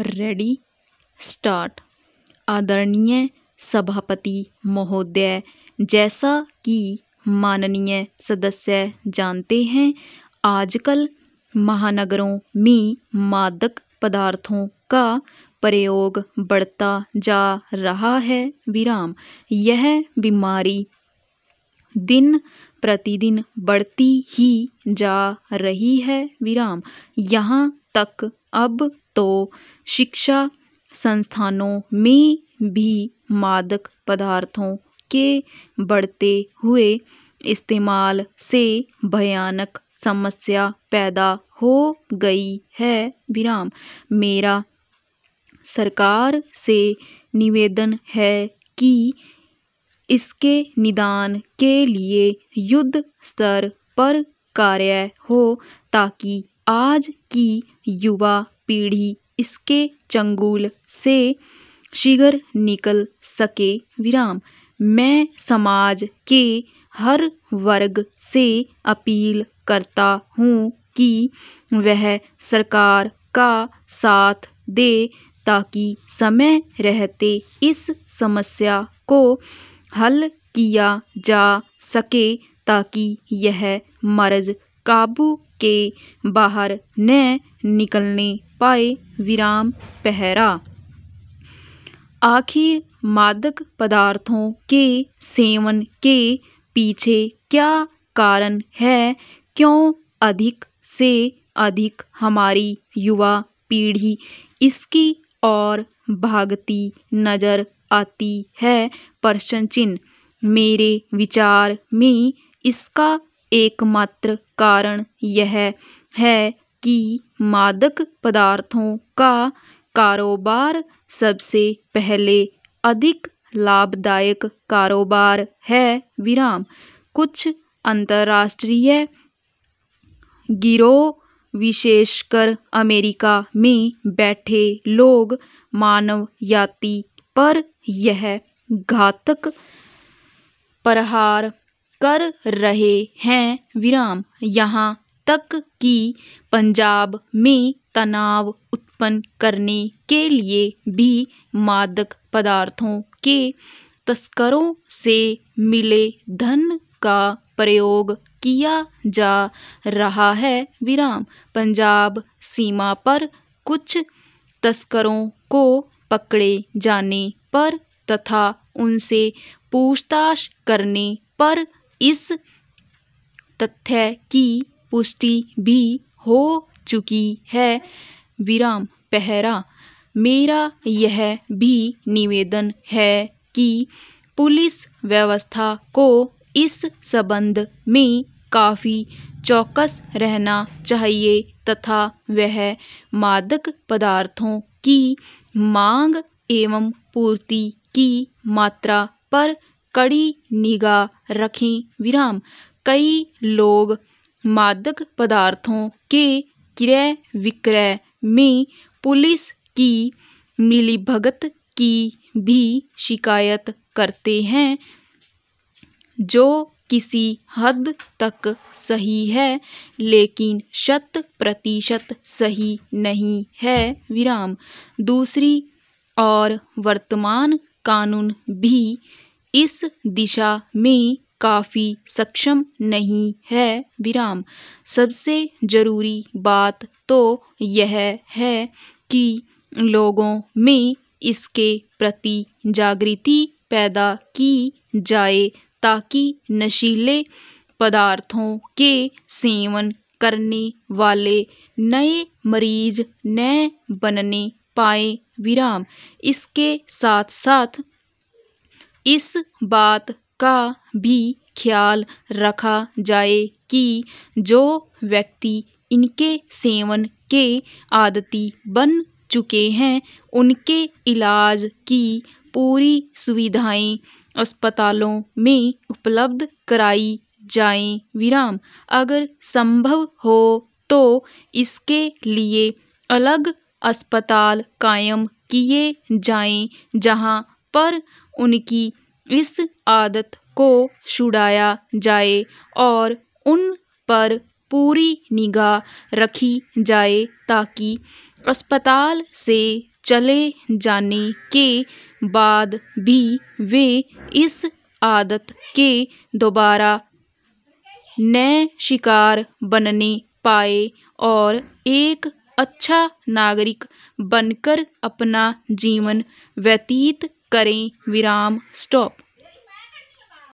Ready start आदरणीय सभापति महोदय जैसा कि माननीय सदस्य जानते हैं आजकल महानगरों में मादक पदार्थों का प्रयोग बढ़ता जा रहा है विराम यह बीमारी दिन प्रतिदिन बढ़ती ही जा रही है विराम यहाँ तक अब तो शिक्षा संस्थानों में भी मादक पदार्थों के बढ़ते हुए इस्तेमाल से भयानक समस्या पैदा हो गई है विराम मेरा सरकार से निवेदन है कि इसके निदान के लिए युद्ध स्तर पर कार्य हो ताकि आज की युवा पीढ़ी इसके चंगुल से शीघ्र निकल सके विराम मैं समाज के हर वर्ग से अपील करता हूँ कि वह सरकार का साथ दे ताकि समय रहते इस समस्या को हल किया जा सके ताकि यह मर्ज़ काबू के बाहर न निकलने पाए विराम पहरा। आखिर मादक पदार्थों के सेवन के पीछे क्या कारण है, क्यों अधिक से अधिक हमारी युवा पीढ़ी इसकी और भागती नजर आती है? प्रश्न चिन्ह मेरे विचार में इसका एकमात्र कारण यह है कि मादक पदार्थों का कारोबार सबसे पहले अधिक लाभदायक कारोबार है विराम कुछ अंतर्राष्ट्रीय गिरोह विशेषकर अमेरिका में बैठे लोग मानव जाति पर यह घातक प्रहार कर रहे हैं विराम यहाँ तक कि पंजाब में तनाव उत्पन्न करने के लिए भी मादक पदार्थों के तस्करों से मिले धन का प्रयोग किया जा रहा है विराम पंजाब सीमा पर कुछ तस्करों को पकड़े जाने पर तथा उनसे पूछताछ करने पर इस तथ्य की पुष्टि भी हो चुकी है विराम पहरा मेरा यह भी निवेदन है कि पुलिस व्यवस्था को इस संबंध में काफ़ी चौकस रहना चाहिए तथा वह मादक पदार्थों की मांग एवं पूर्ति की मात्रा पर कड़ी निगाह रखें विराम कई लोग मादक पदार्थों के क्रय विक्रय में पुलिस की मिलीभगत की भी शिकायत करते हैं जो किसी हद तक सही है लेकिन शत प्रतिशत सही नहीं है विराम दूसरी और वर्तमान कानून भी इस दिशा में काफी सक्षम नहीं है विराम सबसे जरूरी बात तो यह है कि लोगों में इसके प्रति जागृति पैदा की जाए ताकि नशीले पदार्थों के सेवन करने वाले नए मरीज न बनने पाए विराम इसके साथ साथ इस बात का भी ख्याल रखा जाए कि जो व्यक्ति इनके सेवन के आदती बन चुके हैं उनके इलाज की पूरी सुविधाएं अस्पतालों में उपलब्ध कराई जाएं विराम अगर संभव हो तो इसके लिए अलग अस्पताल कायम किए जाएं जहां पर उनकी इस आदत को छुड़ाया जाए और उन पर पूरी निगाह रखी जाए ताकि अस्पताल से चले जाने के बाद भी वे इस आदत के दोबारा नए शिकार बनने पाए और एक अच्छा नागरिक बनकर अपना जीवन व्यतीत करें विराम स्टॉप